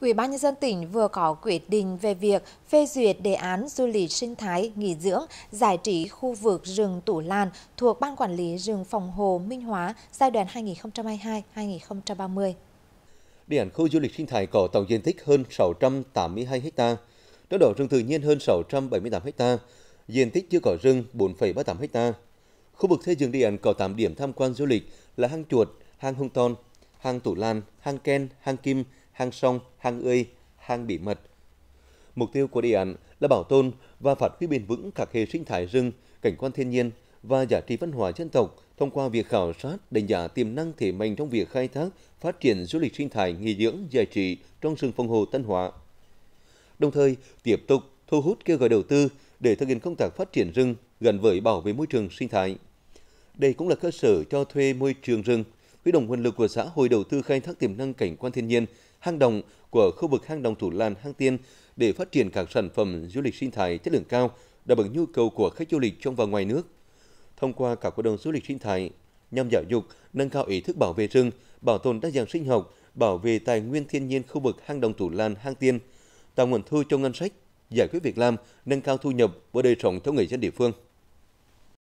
Ủy ban nhân dân tỉnh vừa có quyết định về việc phê duyệt đề án du lịch sinh thái nghỉ dưỡng giải trí khu vực rừng Tủ Lan thuộc Ban quản lý rừng phòng hộ Minh Hóa giai đoạn 2022-2030. Đề khu du lịch sinh thái có tổng diện tích hơn 682 ha, trong đó rừng tự nhiên hơn 678 ha, diện tích chưa có rừng 4,38 ha. Khu vực xây dựng đề có 8 điểm tham quan du lịch là hang chuột, hang hung ton, hang tủ lan, hang ken, hang kim, hang sông, hang ươi, hang bỉ mật. Mục tiêu của đề án là bảo tồn và phát huy bền vững các hệ sinh thái rừng, cảnh quan thiên nhiên và giá trị văn hóa dân tộc thông qua việc khảo sát, đánh giá tiềm năng thế mạnh trong việc khai thác, phát triển du lịch sinh thái nghỉ dưỡng giải trí trong rừng phòng hộ Tân Hóa. Đồng thời, tiếp tục thu hút kêu gọi đầu tư để thực hiện công tác phát triển rừng gần với bảo vệ môi trường sinh thái. Đây cũng là cơ sở cho thuê môi trường rừng huy động nguồn lực của xã hội đầu tư khai thác tiềm năng cảnh quan thiên nhiên, hang động của khu vực hang động Thủ Lan, hang Tiên để phát triển các sản phẩm du lịch sinh thái chất lượng cao, đáp ứng nhu cầu của khách du lịch trong và ngoài nước. Thông qua các hoạt động du lịch sinh thái nhằm giáo dục, nâng cao ý thức bảo vệ rừng, bảo tồn đa dạng sinh học, bảo vệ tài nguyên thiên nhiên khu vực hang động Thủ Lan, hang Tiên, tạo nguồn thu cho ngân sách, giải quyết việc làm, nâng cao thu nhập và đời sống cho người dân địa phương.